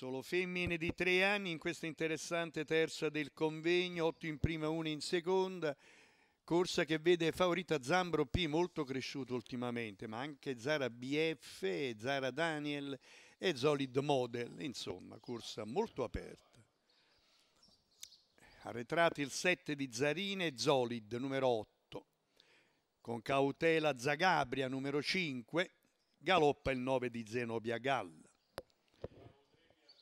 Solo femmine di tre anni in questa interessante terza del convegno, otto in prima, una in seconda. Corsa che vede favorita Zambro P molto cresciuto ultimamente, ma anche Zara BF, Zara Daniel e Zolid Model, insomma, corsa molto aperta. Arretrati il 7 di Zarine e Zolid, numero 8. Con cautela Zagabria, numero 5. Galoppa il 9 di Zenobia Galla.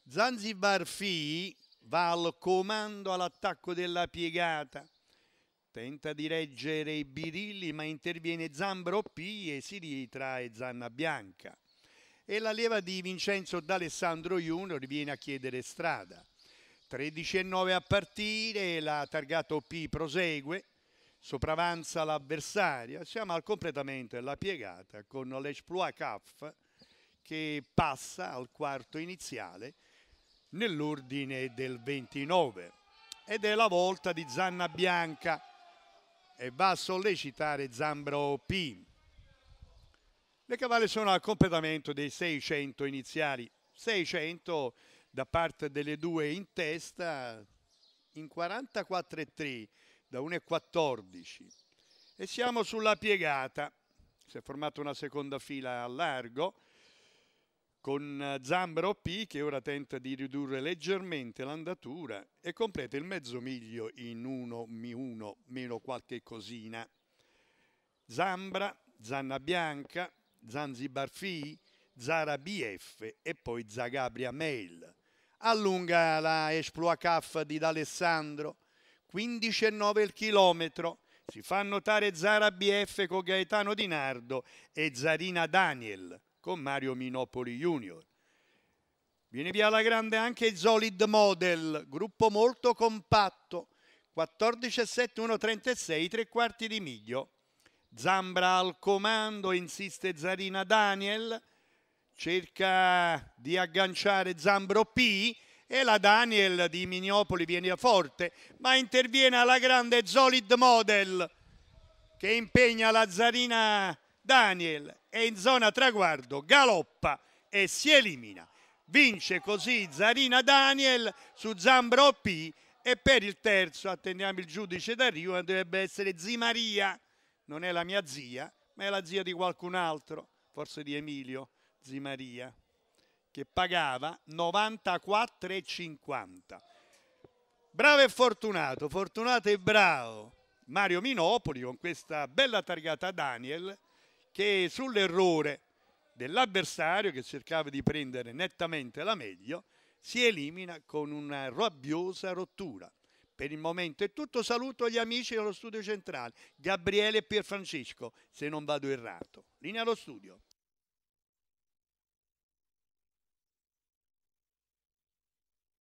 Zanzibar Fi va al comando all'attacco della piegata. Tenta di reggere i birilli, ma interviene Zambro P e si ritrae Zanna Bianca. E la leva di Vincenzo D'Alessandro Junior viene a chiedere strada. 13 e 9 a partire, la targata P prosegue, sopravanza l'avversaria. Siamo al completamento della piegata con l'Esploit CAF che passa al quarto iniziale nell'ordine del 29 ed è la volta di Zanna Bianca e va a sollecitare Zambro P. Le cavalle sono al completamento dei 600 iniziali, 600 da parte delle due in testa in 44,3 da 1,14 e siamo sulla piegata, si è formata una seconda fila a largo, con eh, Zambaro P che ora tenta di ridurre leggermente l'andatura e completa il mezzo miglio in 1-1 meno qualche cosina. Zambra, Zanna Bianca, Zanzibar Fi, Zara BF e poi Zagabria Mail. Allunga la Esploa Caff di D'Alessandro, 15,9 il chilometro. Si fa notare Zara BF con Gaetano Di Nardo e Zarina Daniel con Mario Minopoli Junior. Viene via alla grande anche il Solid Model, gruppo molto compatto, 14,7, 1,36, tre quarti di miglio. Zambra al comando, insiste Zarina Daniel, cerca di agganciare Zambro P e la Daniel di Minopoli viene a forte, ma interviene alla grande Solid Model che impegna la Zarina Daniel è in zona traguardo, galoppa e si elimina. Vince così Zarina Daniel su Zambro P e per il terzo attendiamo il giudice d'arrivo, dovrebbe essere Zimaria, non è la mia zia, ma è la zia di qualcun altro, forse di Emilio Zimaria, che pagava 94,50. Bravo e fortunato, fortunato e bravo Mario Minopoli con questa bella targata Daniel che sull'errore dell'avversario che cercava di prendere nettamente la meglio si elimina con una rabbiosa rottura. Per il momento è tutto, saluto gli amici dello studio centrale, Gabriele e Pierfrancesco, se non vado errato. Linea allo studio.